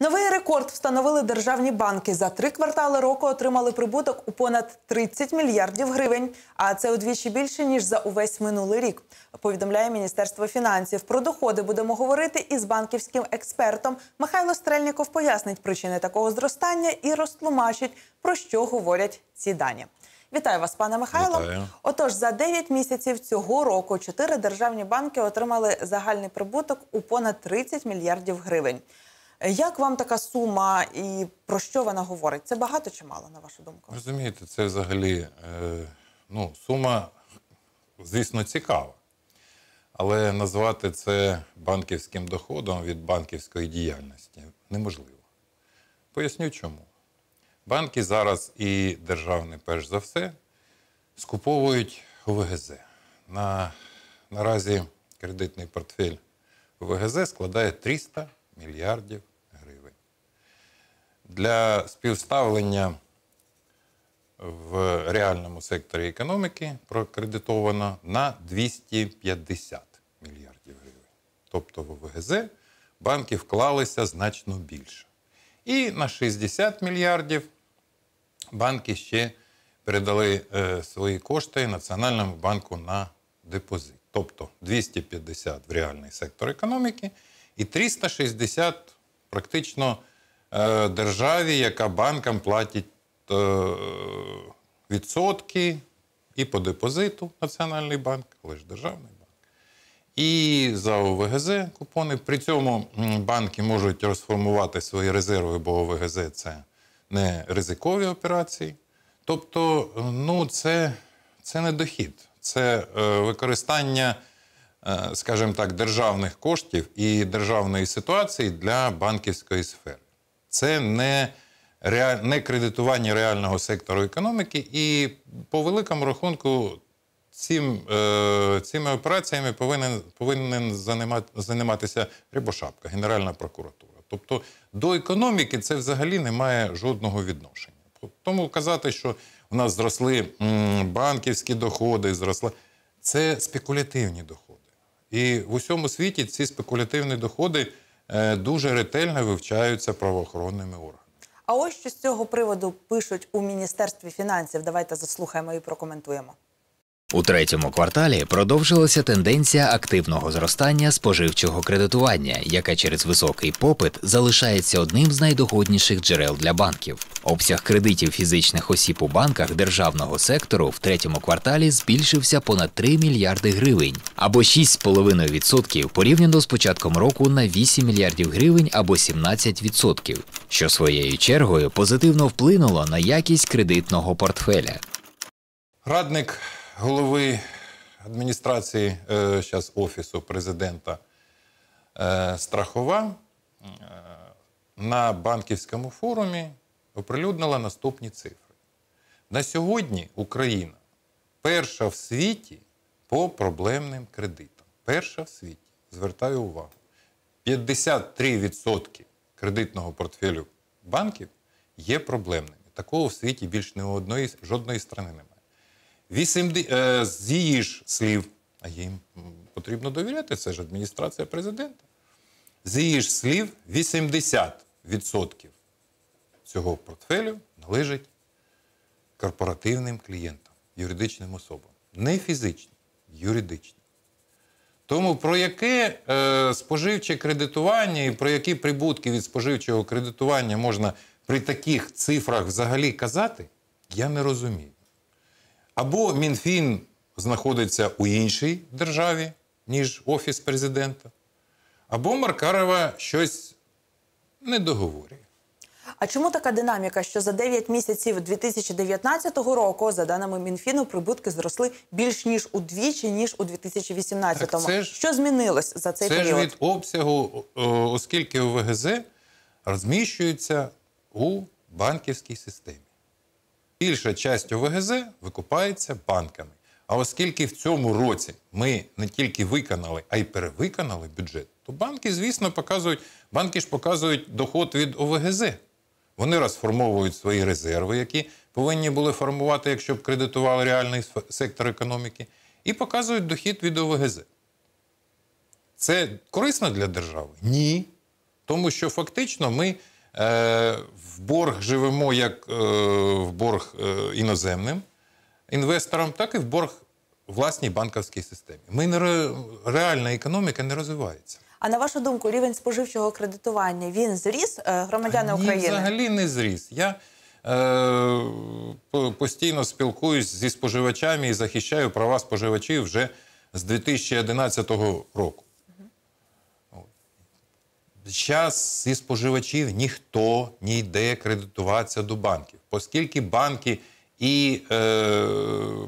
Новий рекорд встановили державні банки. За три квартали року отримали прибуток у понад 30 мільярдів гривень. А це удвічі більше ніж за увесь минулий рік. Повідомляє міністерство фінансів. Про доходи будемо говорити із банківським експертом. Михайло Стрельніков пояснить причини такого зростання і розтлумачить про що говорять ці дані. Вітаю вас, пане Михайло. Вітаю. Отож, за 9 місяців цього року чотири державні банки отримали загальний прибуток у понад 30 мільярдів гривень. Як вам така сума і про що вона говорить? Це багато чи мало, на вашу думку? Розумієте, це взагалі е, ну, сума, звісно, цікава. Але назвати це банківським доходом від банківської діяльності неможливо. Поясню чому. Банки зараз і державні, перш за все, скуповують ОВГЗ. На, Наразі кредитний портфель ОВГЗ складає 300 мільярдів для співставлення в реальному секторі економіки прокредитовано на 250 мільярдів гривень. Тобто в ОВГЗ банки вклалися значно більше. І на 60 мільярдів банки ще передали е, свої кошти Національному банку на депозит. Тобто 250 в реальний сектор економіки і 360 практично. Е, державі, яка банкам платить е, відсотки і по депозиту Національний банк, але ж державний банк, і за ОВГЗ купони. При цьому банки можуть розформувати свої резерви, бо ОВГЗ це не ризикові операції. Тобто, е, ну, це, це не дохід, це використання. Скажімо так, державних коштів і державної ситуації для банківської сфери. Це не реаль... не кредитування реального сектору економіки, і по великому рахунку цим, е... цими операціями повинен повинен займатися Рибошапка, Генеральна прокуратура. Тобто до економіки це взагалі не має жодного відношення. Тому казати, що у нас зросли банківські доходи, зросла це спекулятивні доходи. І в усьому світі ці спекулятивні доходи. Е, дуже ретельно вивчаються правоохоронними органами. А ось що з цього приводу пишуть у міністерстві фінансів. Давайте заслухаємо і прокоментуємо. У третьому кварталі продовжилася тенденція активного зростання споживчого кредитування, яке через високий попит залишається одним з найдогодніших джерел для банків. Обсяг кредитів фізичних осіб у банках державного сектору в третьому кварталі збільшився понад 3 мільярди гривень або 6,5% порівняно з початком року на 8 мільярдів гривень або 17%, що своєю чергою позитивно вплинуло на якість кредитного портфеля. Радник голови адміністрації зараз е, офісу президента е, Страхова е, на банківському форумі оприлюднила наступні цифри. На сьогодні Україна перша в світі по проблемним кредитам. Перша в світі. Звертаю увагу. 53% кредитного портфелю банків є проблемними. Такого в світі більш не одної жодної країни немає. Вісім е, з її ж слів, а їм потрібно довіряти, це ж адміністрація президента. З її ж слів, 80% цього портфелю належить корпоративним клієнтам, юридичним особам. Не фізичним, юридичним. Тому про яке е, споживче кредитування і про які прибутки від споживчого кредитування можна при таких цифрах взагалі казати, я не розумію. Або МінФін знаходиться у іншій державі, ніж Офіс президента, або Маркарова щось не договорює. А чому така динаміка, що за 9 місяців 2019 року, за даними Мінфіну, прибутки зросли більш ніж удвічі, ніж у 2018-му? що змінилось за цей це період? Це ж від обсягу, оскільки ОВГЗ розміщується у банківській системі більша часть ОВГЗ викупається банками. А оскільки в цьому році ми не тільки виконали, а й перевиконали бюджет, то банки, звісно, показують, банки ж показують доход від ОВГЗ. Вони розформовують свої резерви, які повинні були формувати, якщо б кредитували реальний сектор економіки, і показують дохід від ОВГЗ. Це корисно для держави? Ні. Тому що фактично ми Е, в борг живемо як е, в борг е, іноземним інвесторам, так і в борг власній банківській системі. Ми не реальна економіка не розвивається. А на вашу думку, рівень споживчого кредитування він зріс громадяни Ні, України? Взагалі не зріс. Я е, постійно спілкуюсь зі споживачами і захищаю права споживачів вже з 2011 року час зі споживачів ніхто не йде кредитуватися до банків, оскільки банки. І е,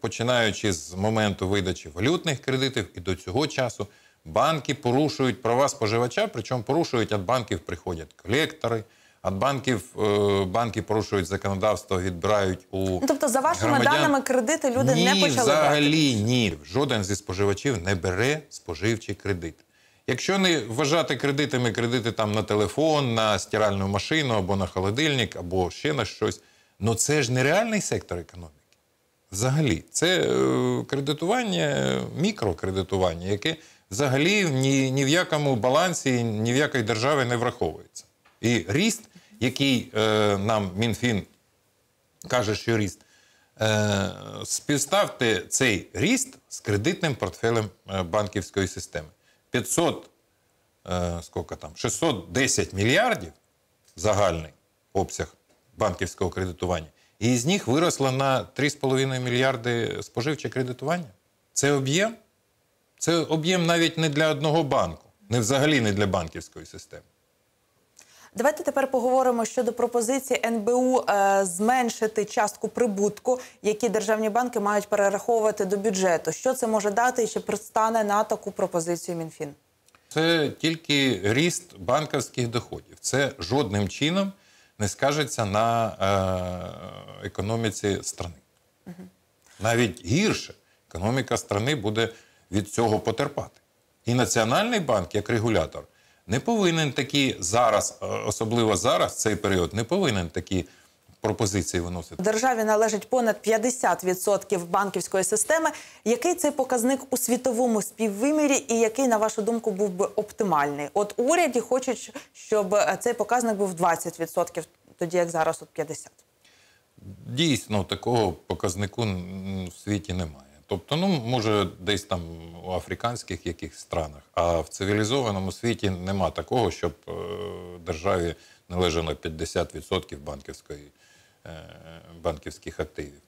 починаючи з моменту видачі валютних кредитів, і до цього часу банки порушують права споживача, причому порушують від банків приходять колектори, від банків е, банки порушують законодавство, відбирають у Ну, тобто, за вашими громадян... даними, кредити люди ні, не почали взагалі брати? ні. Жоден зі споживачів не бере споживчий кредит. Якщо не вважати кредитами, кредити там на телефон, на стиральну машину або на холодильник, або ще на щось, ну це ж нереальний сектор економіки. Взагалі, це е, кредитування, мікрокредитування, яке взагалі ні, ні в якому балансі, ні в якій державі не враховується. І ріст, який е, нам МінФін каже, що ріст, е, співставте цей ріст з кредитним портфелем е, банківської системи. 500, е, сколько там, 610 мільярдів загальний обсяг банківського кредитування, і з них виросло на 3,5 мільярди споживче кредитування. Це об'єм? Це об'єм навіть не для одного банку, не взагалі не для банківської системи. Давайте тепер поговоримо щодо пропозиції НБУ е, зменшити частку прибутку, які державні банки мають перераховувати до бюджету. Що це може дати і чи пристане на таку пропозицію МінФін? Це тільки ріст банківських доходів. Це жодним чином не скажеться на е, економіці страни. Угу. Навіть гірше економіка страни буде від цього потерпати. І Національний банк як регулятор не повинен такі зараз, е, особливо зараз, цей період, не повинен такі. Пропозиції виносити державі належить понад 50% банківської системи. Який цей показник у світовому співвимірі, і який, на вашу думку, був би оптимальний? От уряді хочуть, щоб е, цей показник був 20%, тоді як зараз, от 50%. Дійсно, такого показнику в світі немає. Тобто, ну може, десь там у африканських якихось странах, а в цивілізованому світі нема такого, щоб е, державі належало 50% банківської, е, банківських активів.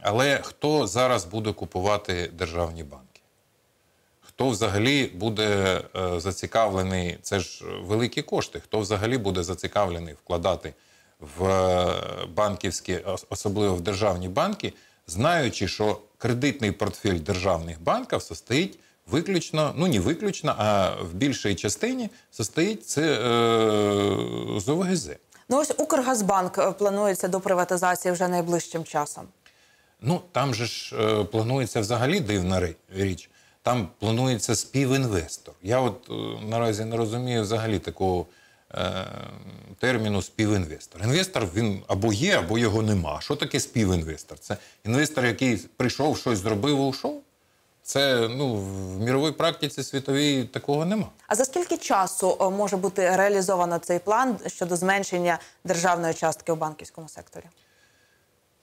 Але хто зараз буде купувати державні банки? Хто взагалі буде е, зацікавлений? Це ж великі кошти. Хто взагалі буде зацікавлений вкладати в банківські, особливо в державні банки? знаючи, що кредитний портфель державних банків состоїть виключно, ну не виключно, а в більшій частині состоїть це е, з ОВГЗ. Ну ось Укргазбанк е, планується до приватизації вже найближчим часом. Ну там же ж е, планується взагалі дивна річ. Там планується співінвестор. Я от е, наразі не розумію взагалі такого. Е, терміну співінвестор. Інвестор він або є, або його нема. Що таке співінвестор? Це інвестор, який прийшов, щось зробив, і ушов. Це ну в міровій практиці світовій такого нема. А за скільки часу е, може бути реалізовано цей план щодо зменшення державної частки у банківському секторі?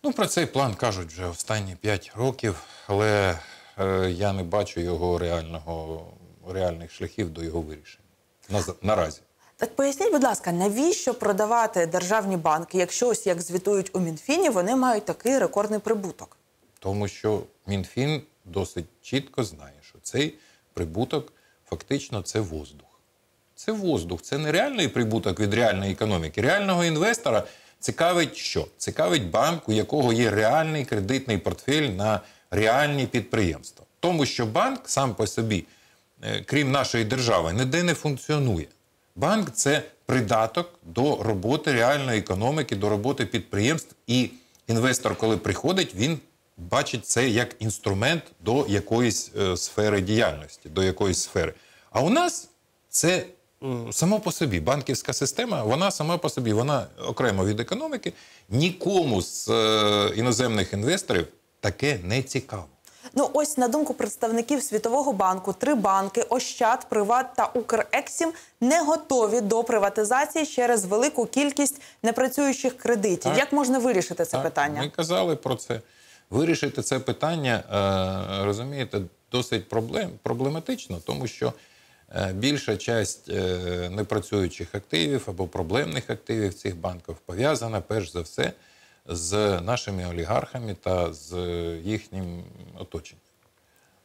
Ну про цей план кажуть вже останні 5 років, але е, я не бачу його реального реальних шляхів до його вирішення. На, наразі. Так поясніть, будь ласка, навіщо продавати державні банки, якщо ось як звітують у Мінфіні, вони мають такий рекордний прибуток? Тому що Мінфін досить чітко знає, що цей прибуток фактично це воздух. Це воздух, це не реальний прибуток від реальної економіки. Реального інвестора цікавить що? Цікавить банк, у якого є реальний кредитний портфель на реальні підприємства. Тому що банк сам по собі, е, крім нашої держави, ніде не функціонує. Банк це придаток до роботи реальної економіки, до роботи підприємств. І інвестор, коли приходить, він бачить це як інструмент до якоїсь е, сфери діяльності, до якоїсь сфери. А у нас це е, само по собі банківська система, вона сама по собі, вона окремо від економіки. Нікому з е, іноземних інвесторів таке не цікаво. Ну ось на думку представників Світового банку, три банки Ощад, Приват та Укрексім не готові до приватизації через велику кількість непрацюючих кредитів. Так. Як можна вирішити це так. питання? Ми казали про це. Вирішити це питання, е, розумієте, досить проблем, проблематично, тому що е, більша часть е, непрацюючих активів або проблемних активів цих банків пов'язана перш за все з нашими олігархами та з їхнім оточенням.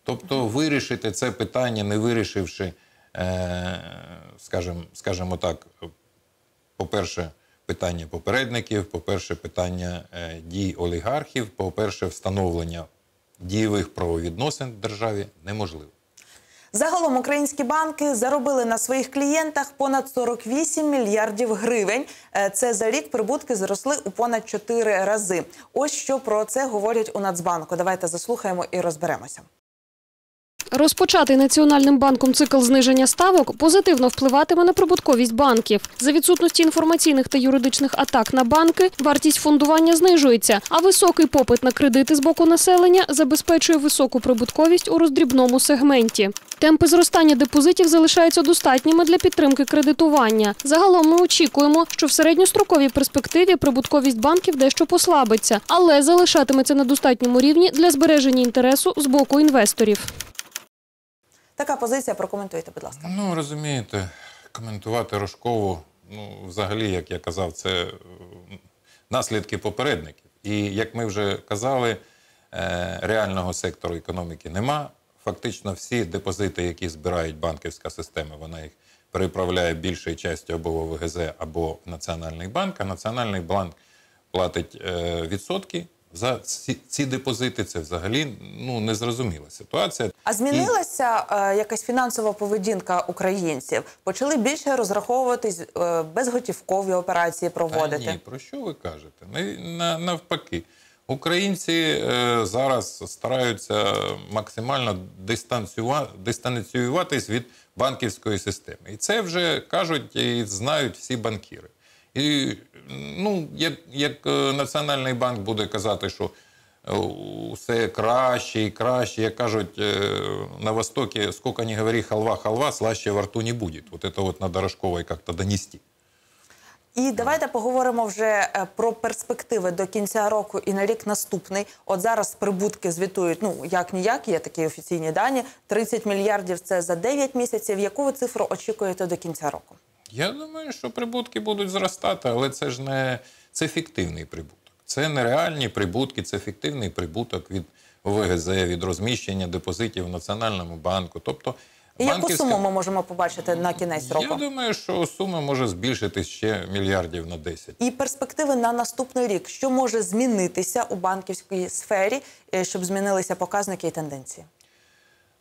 Тобто вирішити це питання, не вирішивши, скажімо, е, скажімо так, по-перше, питання попередників, по-перше, питання е, дій олігархів, по-перше, встановлення дієвих правовідносин в державі неможливо. Загалом українські банки заробили на своїх клієнтах понад 48 мільярдів гривень. Е, це за рік прибутки зросли у понад 4 рази. Ось що про це говорять у Нацбанку. Давайте заслухаємо і розберемося. Розпочатий Національним банком цикл зниження ставок позитивно впливатиме на прибутковість банків. За відсутності інформаційних та юридичних атак на банки вартість фондування знижується, а високий попит на кредити з боку населення забезпечує високу прибутковість у роздрібному сегменті. Темпи зростання депозитів залишаються достатніми для підтримки кредитування. Загалом ми очікуємо, що в середньостроковій перспективі прибутковість банків дещо послабиться, але залишатиметься на достатньому рівні для збереження інтересу з боку інвесторів. Така позиція прокоментуйте, будь ласка. Ну розумієте, коментувати Рожкову, ну взагалі, як я казав, це е, наслідки попередників. І як ми вже казали, е, реального сектору економіки нема фактично всі депозити, які збирають банківська система, вона їх переправляє більшою частю або в ОВГЗ, або в Національний банк. А Національний банк платить е, відсотки. За ці ці депозити це взагалі ну незрозуміла ситуація. А змінилася І... Е, якась фінансова поведінка українців. Почали більше розраховуватись е, безготівкові операції проводити. А ні, про що ви кажете? Навпаки. Українці е, зараз стараються максимально дистанціюватись від банківської системи. І це вже кажуть і знають всі банкіри. І ну, як, як е, Національний банк буде казати, що все е, краще і краще, як кажуть на Востокі, скільки не говори халва-халва, слаще во рту не буде. Вот это вот надо Рожковой как-то донести. І давайте поговоримо вже е, про перспективи до кінця року і на рік наступний. От зараз прибутки звітують, ну як ніяк, є такі офіційні дані. 30 мільярдів це за 9 місяців. Яку ви цифру очікуєте до кінця року? Я думаю, що прибутки будуть зростати, але це ж не це фіктивний прибуток. Це не реальні прибутки, це фіктивний прибуток від ВГЗ, від розміщення депозитів в Національному банку. Тобто і яку суму ми можемо побачити на кінець року? Я думаю, що сума може збільшитись ще мільярдів на 10. І перспективи на наступний рік. Що може змінитися у банківській сфері, е, щоб змінилися показники і тенденції?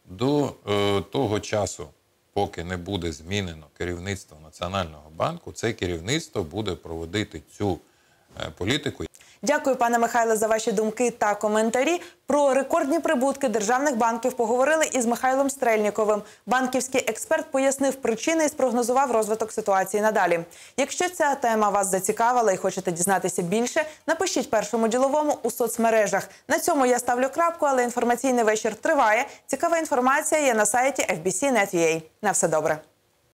До е, того часу, поки не буде змінено керівництво Національного банку, це керівництво буде проводити цю. Е, політику. Дякую, пане Михайле, за ваші думки та коментарі. Про рекордні прибутки державних банків поговорили із Михайлом Стрельніковим. Банківський експерт пояснив причини і спрогнозував розвиток ситуації надалі. Якщо ця тема вас зацікавила і хочете дізнатися більше, напишіть першому діловому у соцмережах. На цьому я ставлю крапку, але інформаційний вечір триває. Цікава інформація є на сайті FBC.net.ua. На все добре.